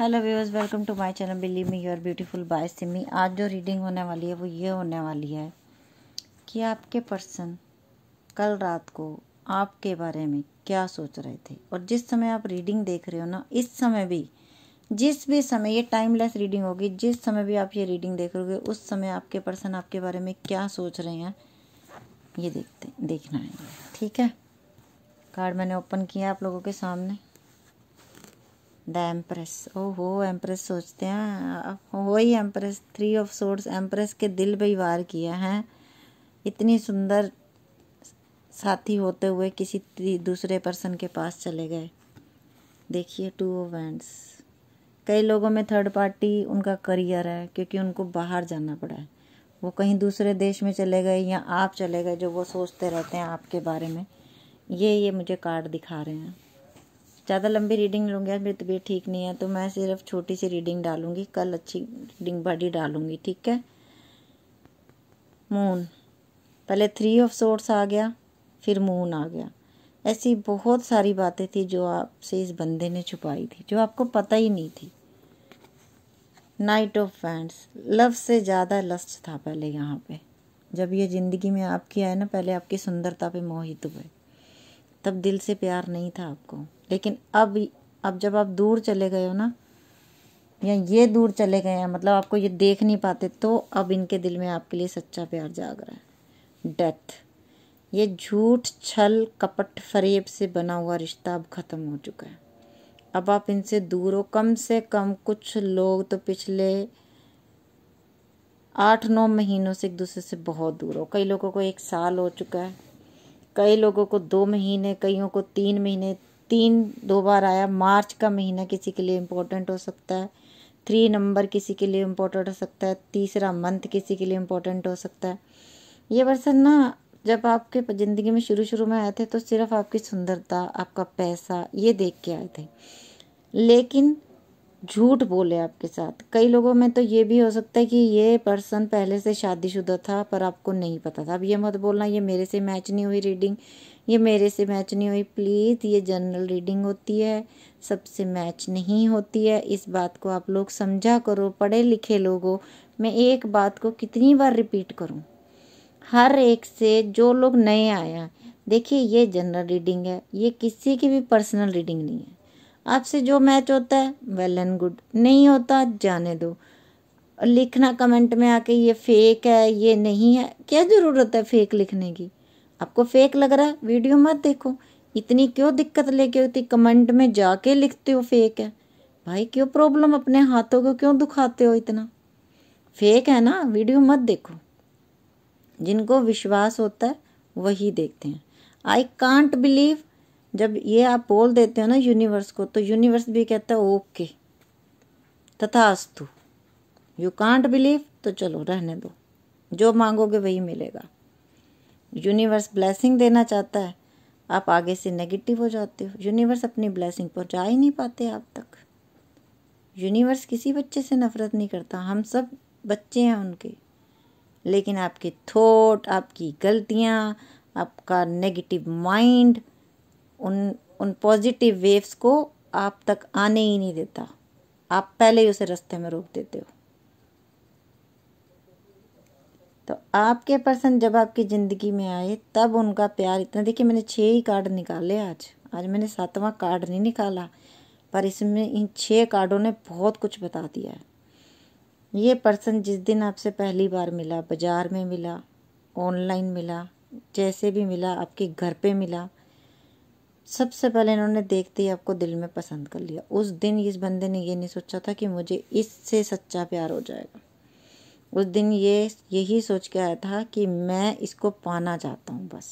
hello viewers welcome to my channel believe me you're beautiful by Simi आज जो reading होने वाली है वो ये होने वाली है कि आपके पर्सन कल रात को आपके बारे में क्या सोच रहे थे और जिस समय आप रीडिंग देख रहे हो ना इस समय भी जिस भी समय ये टाइमलेस रीडिंग होगी जिस समय भी आप ये रीडिंग देख रहे हो उस समय आपके पर्सन आपके बारे में क्या सोच रहे हैं ये देखते देखना है ठीक है कार्ड मैंने ओपन किया आप लोगों के सामने द एम्प्रेस ओ हो एम्प्रेस सोचते हैं हो ही empress three of swords empress के दिल पे वार किया है इतनी सुंदर साथी होते हुए किसी दूसरे पर्सन के पास चले गए देखिए टू ऑफ एंड्स कई लोगों में थर्ड पार्टी उनका करियर है क्योंकि उनको बाहर जाना पड़ा है वो कहीं दूसरे देश में चले गए या आप चले गए जो वो सोचते रहते हैं आपके बारे में ये ये मुझे कार्ड दिखा रहे हैं ज़्यादा लंबी रीडिंग लूँगी आज मेरी तबीयत ठीक नहीं है तो मैं सिर्फ छोटी सी रीडिंग डालूंगी कल अच्छी रीडिंग बड़ी डालूंगी ठीक है मून पहले थ्री ऑफ सोर्स आ गया फिर मून आ गया ऐसी बहुत सारी बातें थी जो आपसे इस बंदे ने छुपाई थी जो आपको पता ही नहीं थी नाइट ऑफ फैंड्स लव से ज़्यादा लस्ट था पहले यहाँ पे जब ये ज़िंदगी में आपकी आए ना पहले आपकी सुंदरता पे मोहित हुए तब दिल से प्यार नहीं था आपको लेकिन अब अब जब आप दूर चले गए हो ना या ये दूर चले गए हैं मतलब आपको ये देख नहीं पाते तो अब इनके दिल में आपके लिए सच्चा प्यार जाग रहा है डेथ ये झूठ छल कपट फरेब से बना हुआ रिश्ता अब ख़त्म हो चुका है अब आप इनसे दूर हो कम से कम कुछ लोग तो पिछले आठ नौ महीनों से एक दूसरे से बहुत दूर हो कई लोगों को एक साल हो चुका है कई लोगों को दो महीने कईयों को तीन महीने तीन दो बार आया मार्च का महीना किसी के लिए इम्पोर्टेंट हो सकता है थ्री नंबर किसी के लिए इम्पोर्टेंट हो सकता है तीसरा मंथ किसी के लिए इम्पोर्टेंट हो सकता है ये पर्सन ना जब आपके ज़िंदगी में शुरू शुरू में आए थे तो सिर्फ आपकी सुंदरता आपका पैसा ये देख के आए थे लेकिन झूठ बोले आपके साथ कई लोगों में तो ये भी हो सकता है कि ये पर्सन पहले से शादीशुदा था पर आपको नहीं पता था अब ये मत बोलना ये मेरे से मैच नहीं हुई रीडिंग ये मेरे से मैच नहीं हुई प्लीज़ ये जनरल रीडिंग होती है सबसे मैच नहीं होती है इस बात को आप लोग समझा करो पढ़े लिखे लोगों मैं एक बात को कितनी बार रिपीट करूँ हर एक से जो लोग नए आए हैं देखिए ये जनरल रीडिंग है ये किसी की भी पर्सनल रीडिंग नहीं है आपसे जो मैच होता है वेल एंड गुड नहीं होता जाने दो और लिखना कमेंट में आके ये फेक है ये नहीं है क्या ज़रूरत है फेक लिखने की आपको फेक लग रहा है वीडियो मत देखो इतनी क्यों दिक्कत लेके होती कमेंट में जाके लिखते हो फेक है भाई क्यों प्रॉब्लम अपने हाथों को क्यों दुखाते हो इतना फेक है ना वीडियो मत देखो जिनको विश्वास होता है वही देखते हैं आई कांट बिलीव जब ये आप बोल देते हो ना यूनिवर्स को तो यूनिवर्स भी कहता है ओके तथास्तु यू कांट बिलीव तो चलो रहने दो जो मांगोगे वही मिलेगा यूनिवर्स ब्लैसिंग देना चाहता है आप आगे से नेगेटिव हो जाते हो यूनिवर्स अपनी ब्लैसिंग पहुँचा ही नहीं पाते आप तक यूनिवर्स किसी बच्चे से नफरत नहीं करता हम सब बच्चे हैं उनके लेकिन आपके थॉट आपकी गलतियाँ आपका नेगेटिव माइंड उन उन पॉजिटिव वेव्स को आप तक आने ही नहीं देता आप पहले ही उसे रास्ते में रोक देते हो तो आपके पर्सन जब आपकी ज़िंदगी में आए तब उनका प्यार इतना देखिए मैंने छः ही कार्ड निकाले आज आज मैंने सातवां कार्ड नहीं निकाला पर इसमें इन छः कार्डों ने बहुत कुछ बता दिया है ये पर्सन जिस दिन आपसे पहली बार मिला बाज़ार में मिला ऑनलाइन मिला जैसे भी मिला आपके घर पे मिला सबसे पहले इन्होंने देखते ही आपको दिल में पसंद कर लिया उस दिन इस बंदे ने ये नहीं सोचा था कि मुझे इससे सच्चा प्यार हो जाएगा उस दिन ये यही सोच के आया था कि मैं इसको पाना चाहता हूँ बस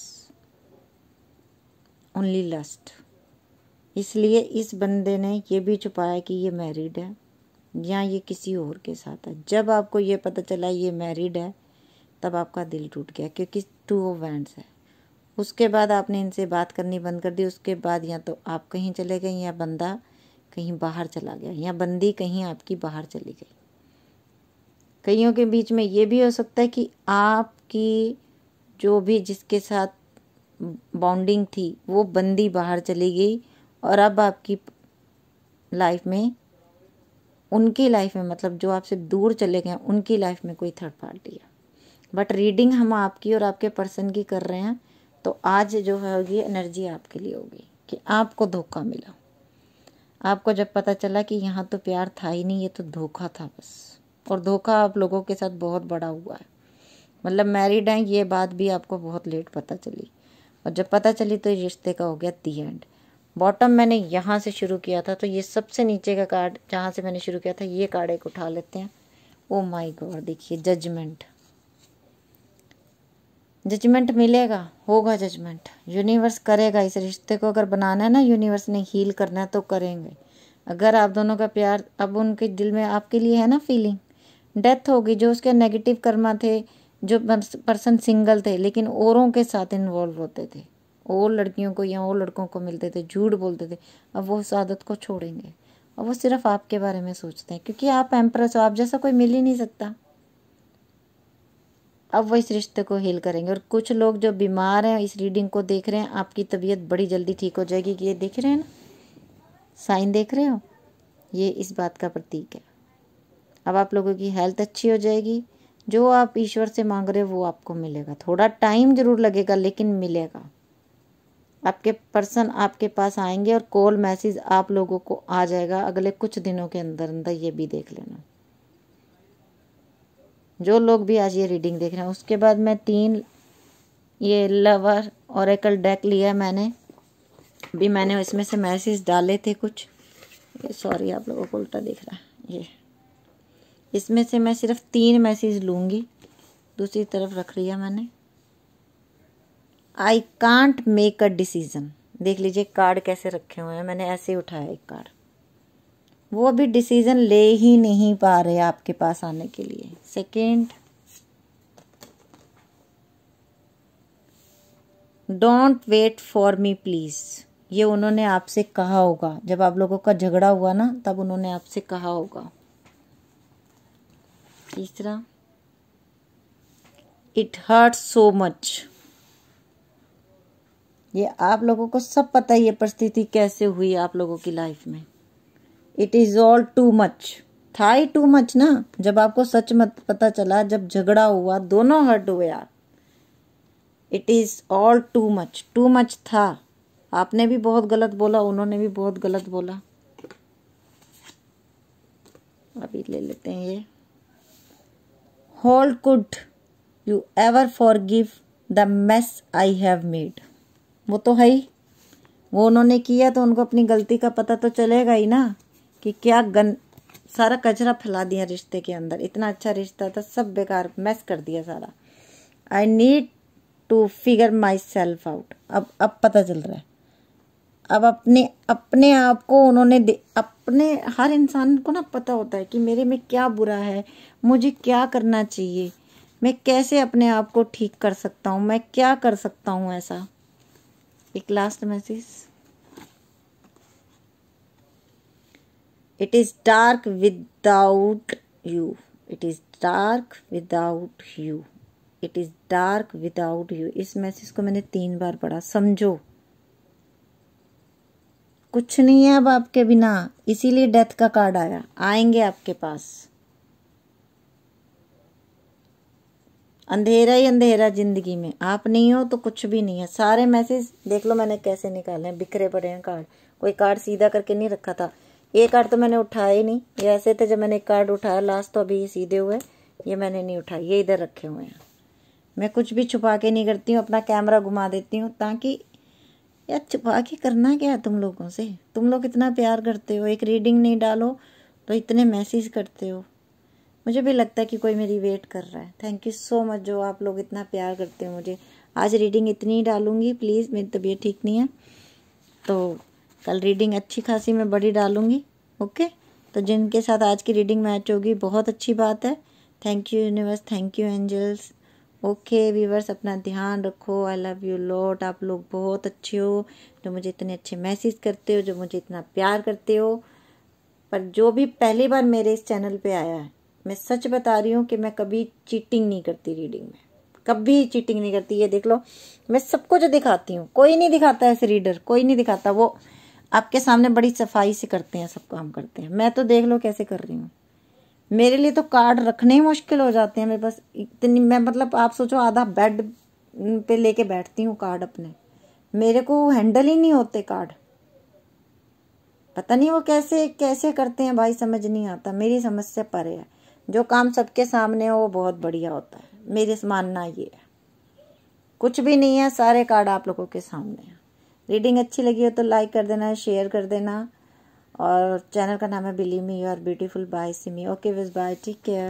ओनली लस्ट इसलिए इस बंदे ने ये भी छुपाया कि ये मैरिड है या ये किसी और के साथ है जब आपको ये पता चला ये मैरिड है तब आपका दिल टूट गया क्योंकि टू ऑफ वैंड्स है उसके बाद आपने इनसे बात करनी बंद कर दी उसके बाद या तो आप कहीं चले गए या बंदा कहीं बाहर चला गया या बंदी कहीं आपकी बाहर चली गई कईयों के बीच में ये भी हो सकता है कि आपकी जो भी जिसके साथ बॉन्डिंग थी वो बंदी बाहर चली गई और अब आपकी लाइफ में उनकी लाइफ में मतलब जो आपसे दूर चले गए उनकी लाइफ में कोई थर्ड पार्टी है बट रीडिंग हम आपकी और आपके पर्सन की कर रहे हैं तो आज जो होगी एनर्जी आपके लिए होगी कि आपको धोखा मिला आपको जब पता चला कि यहाँ तो प्यार था ही नहीं ये तो धोखा था बस और धोखा आप लोगों के साथ बहुत बड़ा हुआ है मतलब मैरिड हैं ये बात भी आपको बहुत लेट पता चली और जब पता चली तो रिश्ते का हो गया दी एंड बॉटम मैंने यहाँ से शुरू किया था तो ये सबसे नीचे का कार्ड जहाँ से मैंने शुरू किया था ये कार्ड एक उठा लेते हैं ओ माई गॉड देखिए जजमेंट जजमेंट मिलेगा होगा जजमेंट यूनिवर्स करेगा इस रिश्ते को अगर बनाना है ना यूनिवर्स ने हील करना है तो करेंगे अगर आप दोनों का प्यार अब उनके दिल में आपके लिए है ना फीलिंग डेथ होगी जो उसके नेगेटिव कर्मा थे जो पर्सन सिंगल थे लेकिन औरों के साथ इन्वॉल्व होते थे और लड़कियों को या और लड़कों को मिलते थे झूठ बोलते थे अब वो उस आदत को छोड़ेंगे अब वो सिर्फ आपके बारे में सोचते हैं क्योंकि आप एम्प्रेस हो आप जैसा कोई मिल ही नहीं सकता अब वह इस रिश्ते को हील करेंगे और कुछ लोग जो बीमार हैं इस रीडिंग को देख रहे हैं आपकी तबीयत बड़ी जल्दी ठीक हो जाएगी कि ये देख रहे हैं ना साइन देख रहे हो ये इस बात का प्रतीक है अब आप लोगों की हेल्थ अच्छी हो जाएगी जो आप ईश्वर से मांग रहे हो वो आपको मिलेगा थोड़ा टाइम ज़रूर लगेगा लेकिन मिलेगा आपके पर्सन आपके पास आएंगे और कॉल मैसेज आप लोगों को आ जाएगा अगले कुछ दिनों के अंदर अंदर ये भी देख लेना जो लोग भी आज ये रीडिंग देख रहे हैं उसके बाद मैं तीन ये लवर और एकल डेक लिया मैंने भी मैंने इसमें से मैसेज डाले थे कुछ ये सॉरी आप लोगों को उल्टा दिख रहा है ये इसमें से मैं सिर्फ तीन मैसेज लूँगी दूसरी तरफ रख लिया मैंने I can't make a decision देख लीजिए कार्ड कैसे रखे हुए हैं मैंने ऐसे ही उठाया एक कार्ड वो अभी डिसीज़न ले ही नहीं पा रहे आपके पास आने के लिए second don't wait for me please ये उन्होंने आपसे कहा होगा जब आप लोगों का झगड़ा हुआ ना तब उन्होंने आपसे कहा होगा तीसरा इट हर्ट सो मच ये आप लोगों को सब पता है ये परिस्थिति कैसे हुई आप लोगों की लाइफ में it is all too much था ही टू मच ना जब आपको सच मत पता चला जब झगड़ा हुआ दोनों हर्ट हुए आप it is all too much too much था आपने भी बहुत गलत बोला उन्होंने भी बहुत गलत बोला अभी ले लेते हैं ये how could you ever forgive the mess I have made वो तो है ही वो उन्होंने किया तो उनको अपनी गलती का पता तो चलेगा ही ना कि क्या गन सारा कचरा फैला दिया रिश्ते के अंदर इतना अच्छा रिश्ता था सब बेकार मैस कर दिया सारा I need to figure myself out अब अब पता चल रहा है अब अपने अपने आप को उन्होंने अपने हर इंसान को ना पता होता है कि मेरे में क्या बुरा है मुझे क्या करना चाहिए मैं कैसे अपने आप को ठीक कर सकता हूँ मैं क्या कर सकता हूँ ऐसा एक last message it is dark without you it is dark without you it is dark without you इस मैसेज को मैंने तीन बार पढ़ा समझो कुछ नहीं है अब आपके बिना इसीलिए डेथ का कार्ड आया आएंगे आपके पास अंधेरा ही अंधेरा जिंदगी में आप नहीं हो तो कुछ भी नहीं है सारे मैसेज देख लो मैंने कैसे निकाले हैं बिखरे पड़े हैं कार्ड कोई कार्ड सीधा करके नहीं रखा था ये कार्ड तो मैंने उठाया ही नहीं ये ऐसे थे जब मैंने एक कार्ड उठाया लास्ट तो अभी ये सीधे हुए ये मैंने नहीं उठाई ये इधर रखे हुए हैं मैं कुछ भी छुपा के नहीं करती हूँ अपना कैमरा घुमा देती हूँ ताकि यार छुपा के करना क्या है तुम लोगों से तुम लोग इतना प्यार करते हो एक रीडिंग नहीं डालो तो इतने मैसेज करते हो मुझे भी लगता है कि कोई मेरी वेट कर रहा है थैंक यू सो मच जो आप लोग इतना प्यार करते हो मुझे आज रीडिंग इतनी डालूंगी प्लीज़ मेरी तबीयत ठीक नहीं है तो कल रीडिंग अच्छी खासी मैं बड़ी डालूंगी ओके तो जिनके साथ आज की रीडिंग मैच होगी बहुत अच्छी बात है thank you universe thank you angels okay viewers अपना ध्यान रखो आई लव यू लॉट आप लोग बहुत अच्छे हो जो मुझे इतने अच्छे मैसेज करते हो जो मुझे इतना प्यार करते हो पर जो भी पहली बार मेरे इस चैनल पे आया है मैं सच बता रही हूँ कि मैं कभी चीटिंग नहीं करती रीडिंग में कभी चीटिंग नहीं करती ये देख लो मैं सबको जो दिखाती हूँ कोई नहीं दिखाता ऐसे रीडर कोई नहीं दिखाता वो आपके सामने बड़ी सफाई से करते हैं सब काम करते हैं मैं तो देख लो कैसे कर रही हूँ मेरे लिए तो कार्ड रखने ही मुश्किल हो जाते हैं मेरे पास इतनी मैं मतलब आप सोचो आधा बेड पे लेके बैठती हूँ कार्ड अपने मेरे को हैंडल ही नहीं होते कार्ड पता नहीं वो कैसे कैसे करते हैं भाई समझ नहीं आता मेरी समझ से परे है जो काम सबके सामने हो वो बहुत बढ़िया होता है मेरे मानना ये है कुछ भी नहीं है सारे कार्ड आप लोगों के सामने हैं रीडिंग अच्छी लगी हो तो लाइक कर देना शेयर कर देना और चैनल का नाम है believe me you are beautiful by Simi okay विज बाय टेक केयर